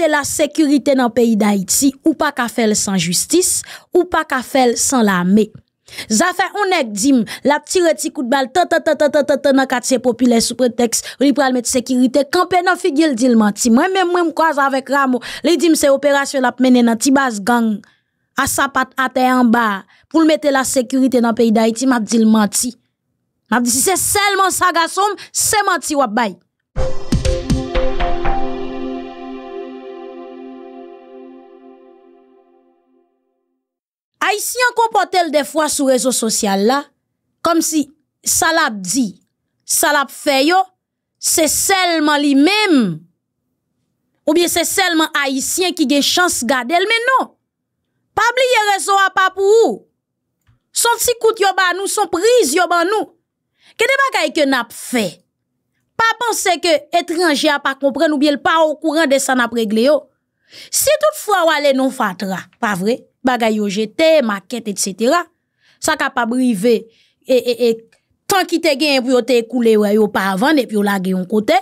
de la sécurité dans le pays d'Haïti ou pas qu'à faire sans justice ou pas qu'à faire sans l'armée. Ça fait on dim, la petite retire coup de balle, tant, tant, tant, tant, tant, tant, dans quartier populaire sous prétexte, il pral mettre sécurité, campé dans figuel dit le menti. Moi même, moi me croise avec Ramo, les dim, c'est opération la mené dans Tibas gang, à sa pat à terre en bas, pour mettre la sécurité dans le pays d'Haïti, m'a dit le menti. M'a dit, si c'est seulement ça, garçon, c'est menti, wabaye. comportent comporte des fois sur réseau social là, comme si ça l'a dit, ça l'a fait c'est seulement lui-même, ou bien c'est seulement Haïtien qui a chance de garder, mais non. Pas oublier réseaux à pas pour ou. Son petit coup de ba nous, son prise yo ba nous. Que de pas que n'a fait. Pas penser que étranger a pas compris, ou bien pas au courant de ça n'a pas réglé yo. Si toutefois ou aller non fatra, pas vrai? Gaya yo jete, maket, etc Sa kapab rive E, e, e, tan ki te gen Pou yo te ekule wè yo pa avan E pi yo lage yon kote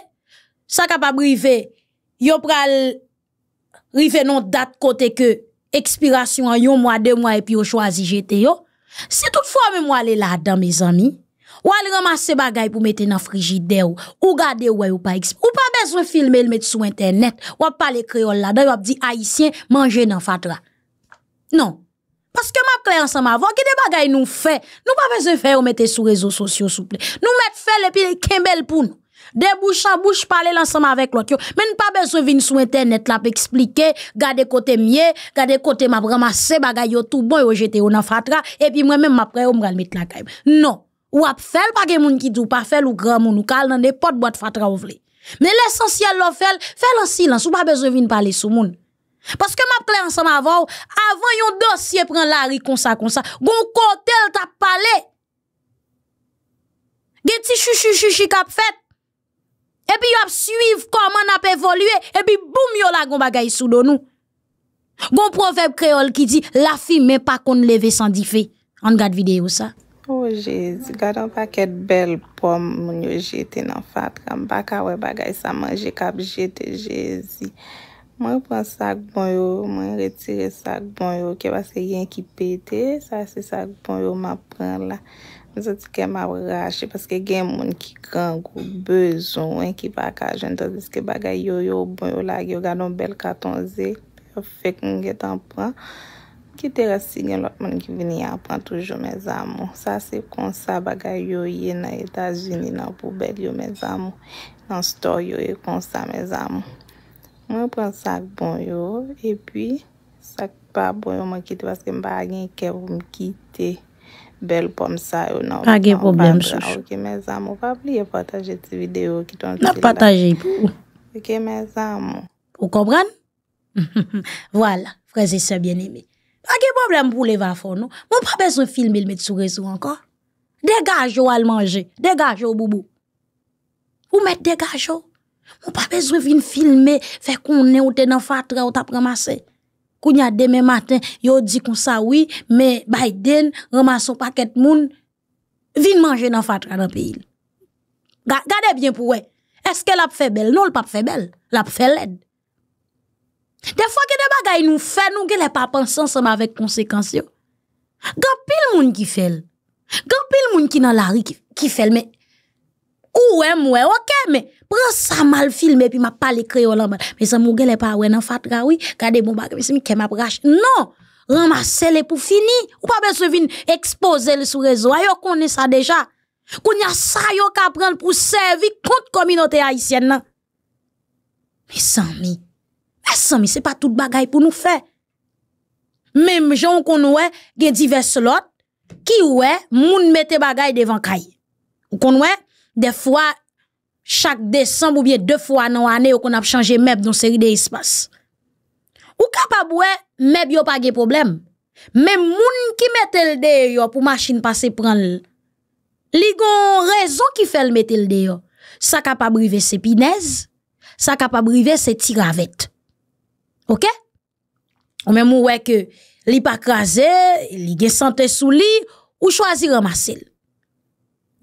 Sa kapab rive Yo pral rive non dat kote ke Ekspirasyon yon mwa, de mwa E pi yo chwazi jete yo Se tout fwa mwen wale la dan me zami Wale ramase bagay pou mette nan frigide Ou gade wè yo pa ekspir Ou pa bezwe filmel mette sou internet Wap pale kreol la Wap di aisyen manje nan fatra Non. parce que ma kler ensemble pas qui de bagay nous nous pas besoin de faire ou réseaux sociaux, s'il vous souple. nous mette fait et puis kembel pour nous. De bouche en bouche, parler ensemble avec l'autre. Mais nous pas besoin de venir sur internet là pour expliquer, garder côté mieux, garder côté m'a ramasser bagay yo tout bon yo jeter dans fatra et puis moi même après on le mettre la caille. Non, ou ap faire pas que moun ki dou pas faire ou grand moun ou kal dans n'importe boîte fatra ou vle. Mais l'essentiel l'on fait, fait en silence, ou pas besoin de venir parler sous monde. Paske m ap kle ansan m avan ou, avan yon dosye pren lari konsa konsa. Gon kote l tap pale. Ge ti chou chou chou chou kap fet. E pi yon ap suiv koman ap evolue. E pi boum yon la gon bagay sou donou. Gon profep kreol ki di, la fi men pa kon leve sandife. An gade videyo sa. O oh, Jezi, gade an paket bel pom moun yo jete nan fat. Kam baka we bagay sa manje kap jete Jezi. Mwen yon pran sak bon yon, mwen yon retire sak bon yon, ke baske yon ki pete, sa se sak bon yon ma pran la. Mwen sa ti ke ma rache, paske gen moun ki krangou, bezon, bon yon ki vaka, jen to ziske bagay yon yon bon yon la, yon gado bel katonze, perfek mwen getan pran. Ki terasi gen lot moun ki vini yon pran toujou, mez amon. Sa se konsa bagay yon yon nan Etasini nan poubel yon, mez amon. Nan store yon yon konsa, mez amon. Mwen pren sak bon yo e pi sak pa bon yo mwen kite wazke mba agen kev mwen kite bel pom sa yo. Agen problem souj. Ok, men zanmou, wap li ye pataje ti video ki ton chile la. Na pataje pou. Ok, men zanmou. Ou kombran? Voilà, fraze se bien eme. Agen problem pou le va fon nou. Mwen pa bezon film el met sou rezo anka. Degaj yo al manje. Degaj yo, Boubou. Ou met degaj yo? Mon pas besoin de venir filmer, faire qu'on est ou t'es dans fatra ou t'as ramassé. Kounya demain matin, yo dit qu'on ça oui, mais Biden ramasse un paquet de monde, manger dans fatra dans le pays. Gardez bien pour Est-ce que a fait belle? Non, l'a pas fait belle. L'a fait l'aide. Des fois que des bagay nous fait, nous pensons pas pensé ensemble avec conséquences. Gan pile moun qui fait. Gan pile moun qui dans la rue qui fait. Mais, ou moi ok, mais, prends ça mal filmé puis m'a parlé créole mal mais ça mougué les pas ouais dans fatra oui regardez mon bagage c'est qui m'a brache non ramasser les pour fini ou pas besoin venir exposer le sur réseau ayo connaît ça déjà qu'on y a ça yo qu'à prendre pour servir contre communauté haïtienne non mais mi mais sans c'est pas toute bagaille pour nous faire même gens qu'on ouais il y divers lots qui ouais moun mette bagaille devant caille ou qu'on ouais des fois chaque décembre ou bien deux fois dans l'année ou qu'on a changé même dans série d'espaces. Ou capable meb a pas de problème. Mais moun qui mettent le dé... pour machine passer prendre. Li gon raison qui fait le mettre le de Ça capable briver c'est pinaise. Ça capable briver c'est tiravette. OK? Ou même ouais que li pas crasé, li gen santé sous li ou choisir ramasser.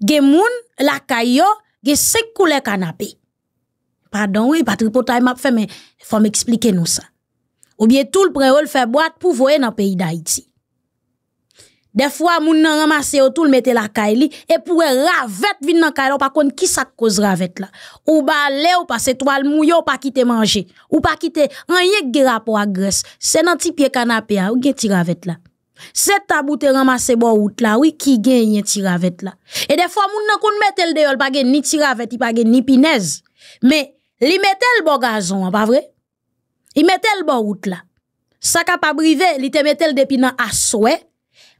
Gen moun la caillot a cinq couleurs canapé. Pardon, oui, Patrick potay m'a fait mais faut m'expliquer nous ça. Ou bien tout le fait boîte pour pou dans nan pays d'Haïti. Des fois, moun nan ramase ou tout le mette la kaili, et Et pou e ravet vin nan kay la, ou pa kon ki sa koz ravet la. Ou ba le hein, ou pa se toal mou ou pa kite manje, ou pa kite an yek ge rapo agres, se nan ti pie kanapé a, ou gen ti ravet la. C'est tabou te ramasse bon out la, oui qui gagne yon tiravet Et des fois, moun nan koun metel de yol gen ni tiravet, i gen ni mais Mais, li metel bon gazon, pas vrai? Il metel bo out la. Saka pa brive, li te metel depi nan aswe,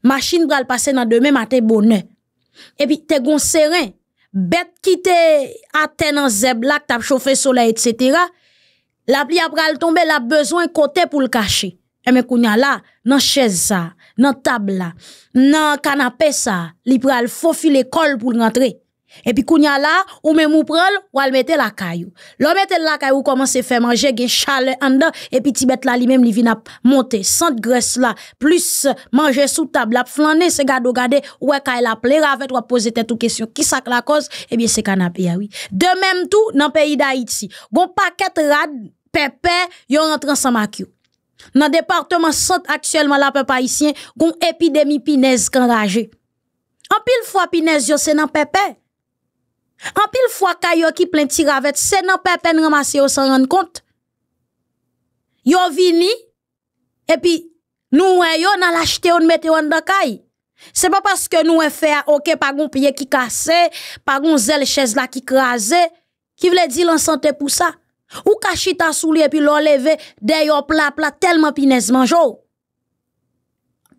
machine bral passe nan demain matin bonne. et puis te gon seren, bet qui te atteint nan zeblak, tap le soleil etc. La pli après bral tombe, la côté kote pou le et Et men kounya la, nan ça ça nan table là nan canapé sa, li pral l'école pour pou Et puis, kounya la, ou même ou pral, al mette la kayou. L'on mette la kayou, commence fè manje, gen chale andan, ti mette la li même li vin ap monte. sans graisse la, plus manger sou table la, flaner se gado gade, e kay la ple, ravet wap poser tête ou question, qui sak la et bien c'est canapé ya oui De même tout nan pays d'Haïti gon paket rad, pepe, yon rentre sans mak yo. Nan département département actuellement la y épidémie une épidémie pinèse pinez rage. en pile fwa pinez yo se nan fois nous pil fwa kayo ki plein ti c'est se nan pepe n yo rend kont. Yo vini, et nou nous eh, yo nan lachete yo n nous yo an dakay. Se pa paske nou nous fe a fait par pa goun piye ki pa la ki kraze, ki ou kachita ta sou li epi leve plat plat tellement pla tellement pinez manjou.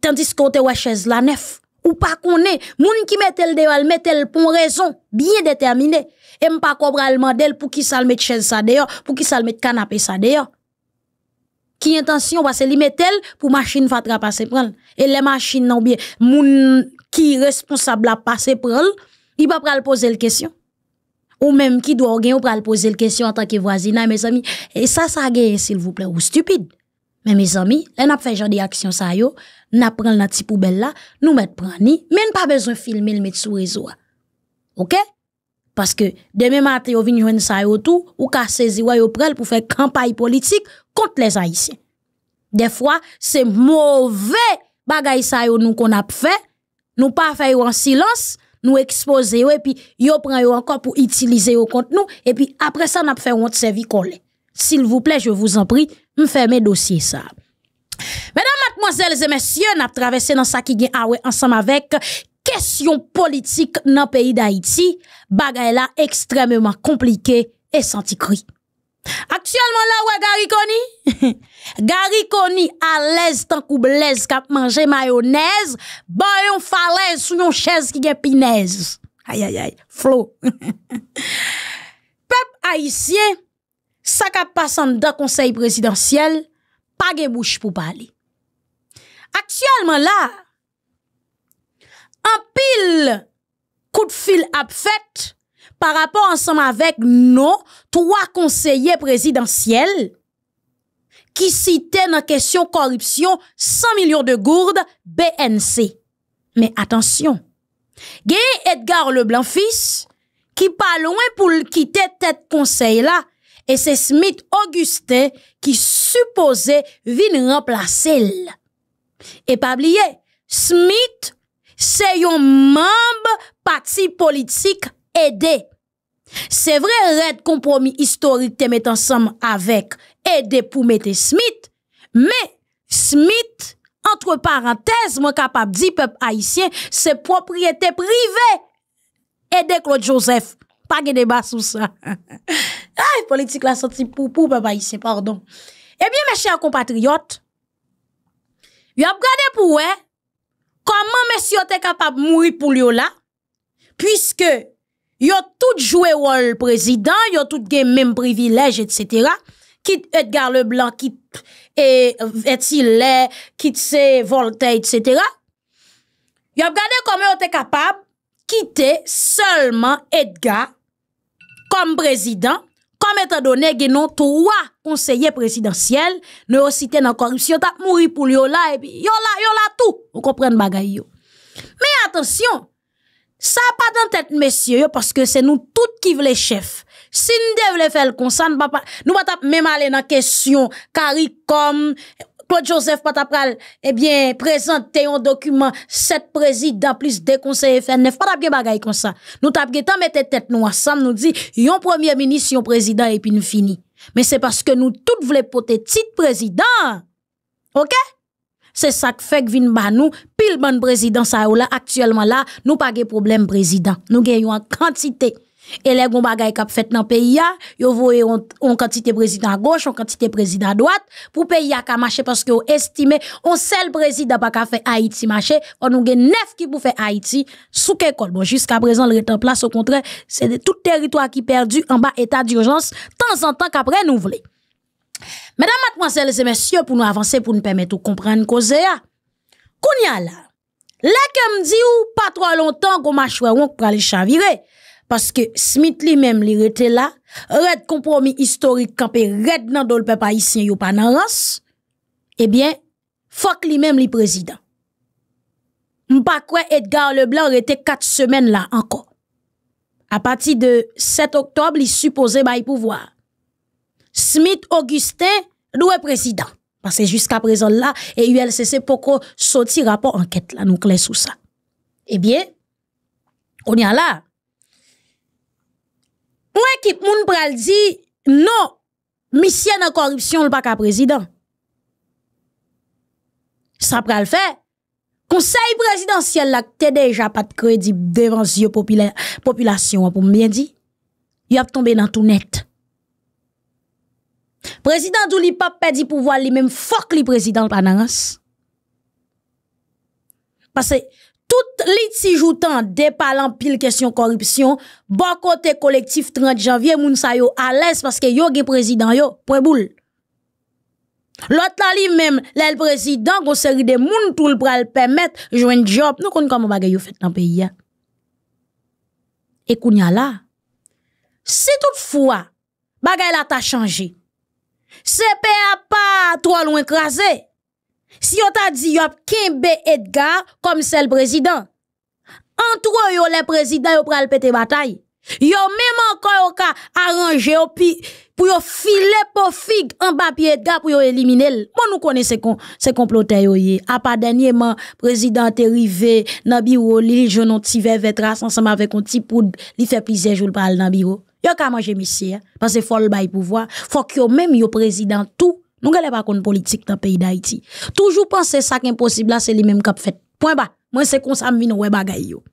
Tandis kote wè chez la nef. Ou pa konne, moun ki metel deyo mette metel une raison bien déterminé et mpa pas le mandel pou ki sal met chez sa pour pour ki sal met canapé sa deyo. Ki intention se li metel pou machine fatra passer prendre et les machines non bien moun ki responsable la il pran, peut pa pral poser le question ou même qui doit gagner pour poser la question en tant que voisine, mes amis. Et ça, ça gagne, s'il vous plaît, ou stupide. Mais mes amis, là, n'a fait genre des actions, ça, yo, n'a la petite poubelle là, nous mettre prendre mais même pas besoin de filmer, le mettre sur réseau. Hein. OK? Parce que demain matin, vous venez joindre ça tout, ou qu'à saisir, ou pour faire campagne politique contre les Haïtiens. Des fois, c'est mauvais bagay ça nous qu'on a fait, nous pas fait en silence, nous exposer et puis yo prend yo encore pour utiliser au contenu. et puis après ça n'a fait honte service collé. S'il vous plaît, je vous en prie, me fermez dossier ça. Mesdames, mademoiselles et messieurs, n'a traversé dans ça qui gagne ah ensemble avec question politique dans le pays d'Haïti, bagay là extrêmement compliqué et sans cri. Actuellement là où Gary Connie Gary à l'aise tant qu'on blaise k'ap manger mayonnaise, bon yon falaise sous yon chaise qui gen pinaise. Aïe aïe aïe, flo. Peuple haïtien, ça k'ap dans conseil présidentiel, pas de bouche pour parler. Actuellement là, un pile coup de fil ap fait par rapport ensemble avec nos trois conseillers présidentiels qui citait dans question corruption, 100 millions de gourdes, BNC. Mais attention, gay Edgar Leblanc fils qui pas loin pour quitter tête conseil-là, et c'est Smith Augustin qui supposait remplacer remplacer. Et pas oublier, Smith c'est un membre parti politique aidé. C'est vrai, red compromis historique te met ensemble avec aide pour mettre Smith, mais Smith, entre parenthèses, moi capable de peuple haïtien, c'est propriété privée. Aide Claude Joseph. Pas de débat sous ça. ah, politique la sortie pour, pour peuple haïtien, pardon. Eh bien, mes chers compatriotes, vous avez regardé pour, hein, comment monsieur était capable de mourir pour lui puisque ont tout joué rôle président, yo tout gen même privilège, etc. Quitte Edgar Leblanc, quitte et Etilet, euh, quitte Voltaire, etc. Vous ont regardé comment étaient te capable quitter seulement Edgar comme président, comme étant donné que non trois conseillers présidentiels, ne dans cité dans corruption, t'as mouru pour yo là et puis là, là tout. Vous comprenez bagay yo. Mais attention, ça n'a pas dans tête messieurs parce que c'est nous tous qui voulons chef. Si nous devons faire comme ça, nous pas nous pas même aller dans question car comme Claude Joseph Patapral, eh bien, présenter un document, sept présidents plus deux conseillers FNF, pas de bagaille comme ça. Nous tapons tant mettre tête nous ensemble, nous dit, un premier ministre, un président, et puis nous fini. Mais c'est parce que nous toutes voulons porter titre président. OK? Se sak fek vin ban nou, pil ban prezidans a ou la, aktuelman la, nou pa ge problem prezidans. Nou gen yon kantite. E le goun bagay kap fet nan peyi ya, yo vou e yon kantite prezidans a goch, yon kantite prezidans a doat, pou peyi ya ka mache paske yo estime, yon sel prezidans pa ka fe Haiti mache, ou nou gen nef ki pou fe Haiti, sou ke kol. Bon, jiska prezant l reten plas, ou kontre, se de tout teritwa ki perdu an ba etat di urjans, tan zan tank apre nou vle. Mesdames, mademoiselles et messieurs, pour nous avancer, pour nous permettre de comprendre cause ya. a là, là que me dit ou pas trop longtemps qu'on marche on pour aller chavirer. Parce que Smith lui-même, il était là. Red compromis historique campé red dans le peuple haïtien, yo pas nan rance. Eh bien, fuck lui-même, le président. M'pas quoi Edgar Leblanc était quatre semaines là encore. À partir de 7 octobre, il supposait bail pouvoir. Smith Augustin, doué président. Parce que jusqu'à présent là, et ULCC poko sorti rapport enquête là, nous clés sous ça. Eh bien, on y a là. Ou équipe moun pral dit, non, mission en corruption le pas président. Ça pral fait. Conseil présidentiel là, t'es déjà pas de crédit devant yeux population, pour bien dire, Il a tombé dans tout net. Président, ou li pa pedi pouvoir, li même fok li prezident Parce que tout li ti joutan depalan pile question corruption, bon kote collectif 30 janvier moun sa yo parce que yo gen président yo, boule. Lot la li même lè président prezident série de moun tout l pral permettre jwen job, nou kon comment bagay yo fait nan pays. ya. E koun ya la, si toutefois bagay la ta changé. C'est pas trop loin crasé. Si on t'a dit yop Kimbe Edgar comme seul le président. Entre yo les présidents yo pral pété bataille. Yo même encore yo ka pour filer pour fig en papier Edgar pour yo éliminer. Moi nous connaissons ces comploteurs À yé. A pas dernièrement président arrivé dans bureau, li jeune un petit verre ensemble avec un petit poudre, il fait plusieurs jours parle dans bureau. Yo ka manje misye, eh. parce faut le bail pouvoir, faut que yo même yo président tout. Nous gale pas contre politique dans le pays d'Haïti. Toujours penser ça qu'impossible là c'est lui même qui fait. Point bas. Moi c'est comme ça mine ouais bagay yo.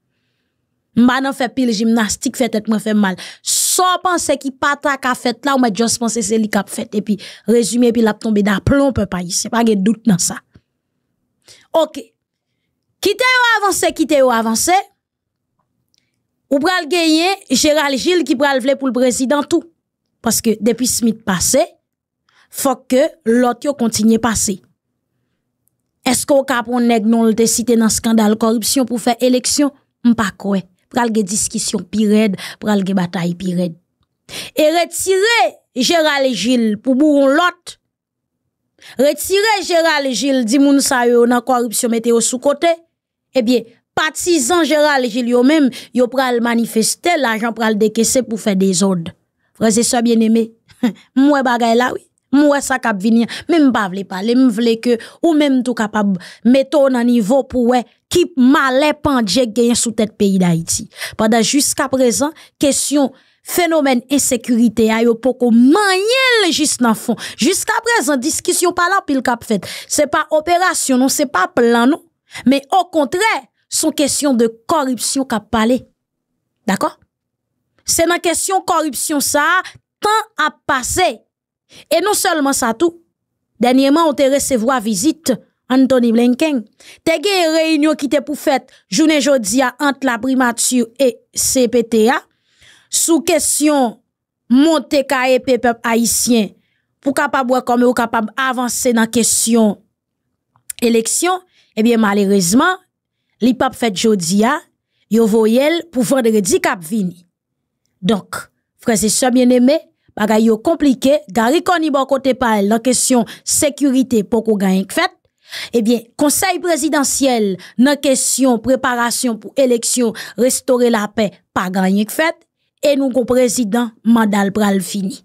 M'a fait pile gymnastique fait tête moi fait mal. Sans penser qu'il pas pata ka fait là ou mais juste penser c'est lui qui fait et puis résumé puis l'a tombé d'aplomb peuple c'est Pas de doute dans ça. OK. Quittez ou avancer, quittez ou avancer. Ou pral gagner Gérald Gilles qui pral vle pour le président tout. Parce que depuis Smith passé, faut que l'autre continue passer. Est-ce qu'on cap on nèg non le cité dans scandale corruption pour faire élection? pas quoi. Pral discussion pire pral bataille pire Et retirer Gérald Gilles pour bourron l'autre. Retirer Gérald Gilles, dit moun sa yo nan corruption au sous côté. Eh bien, Partisan Gérald Gilio même, yo pral manifester, l'argent pral décaisser pour faire des ordres. Frères et ça, bien aimé moi bagay là, oui. Moi ça kap venir, même pas vle parler, même vle que ou même tout capable mettre nan niveau pour ouais qui malais pandje gagne sous tête pays d'Haïti. Pendant jusqu'à présent, question phénomène insécurité a yo poko manyen juste dans fond. Jusqu'à présent discussion pas là pile cap fait. C'est pas opération non, c'est pas plan non. Mais au contraire, son question de corruption qu'a parlé. D'accord? C'est dans question corruption ça, temps a passé. Et non seulement ça tout. Dernièrement, on te recevoir visite Anthony Blinken. Te une réunion qui te pour fête journée entre la primature et CPTA sous question monter peuple haïtien pour capable comme capable avancer dans question élection. Eh bien, malheureusement, li pap fait jodi yo voyel pou vendredi kap vini. Donc, et sœurs bien aimé, bagay yo compliqué, gari koni bon kote pal nan question sécurité pou kou gagne fait. eh bien eh présidentiel. La nan question préparation pou élection restore la paix, pas gagné fait. Et nous nou kon président mandal pral fini.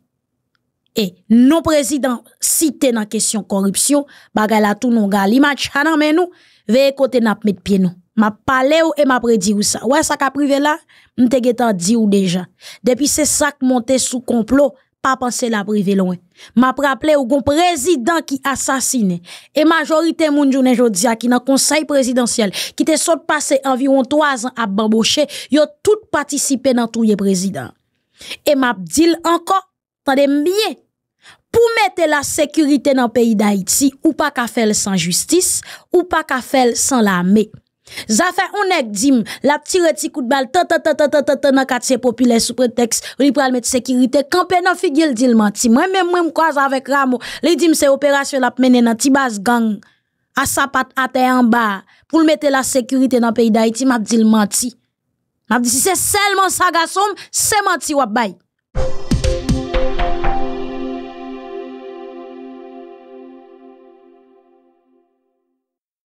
Et nou président cité, nan corruption, bagay la tout nou gali match anan men nou, veye kote nap met pied nou m'a parlé ou et m'a prédit ou ça. Ouais, ça qu'a privé là, m'te getan dit ou déjà. Depuis c'est ça qui monté sous complot, pas penser la privé loin. M'a rappelé ou gon président qui assassiné et majorité moun jodi qui dans conseil présidentiel qui te saute passé environ trois ans à bambocher, yo tout participé dans touye président. Et m'a dit encore, tendez bien, pour mettre la sécurité dans le pays d'Haïti, ou pas qu'à faire sans justice, ou pas qu'à faire sans l'armée. Zafè unèk dim la ptire ti kout bal tè tè tè tè tè tè nan kat se popile sou preteks ripralme ti sekirite kampè nan figye l di l manti. Mwen mwen mwen mkwaz avek ramo li dim se operasyon la pmenè nan ti bas gang a sapat ate yon bar pou l mette la sekirite nan peyday ti mat di l manti. Mat di se selman sagasom se manti wap bay.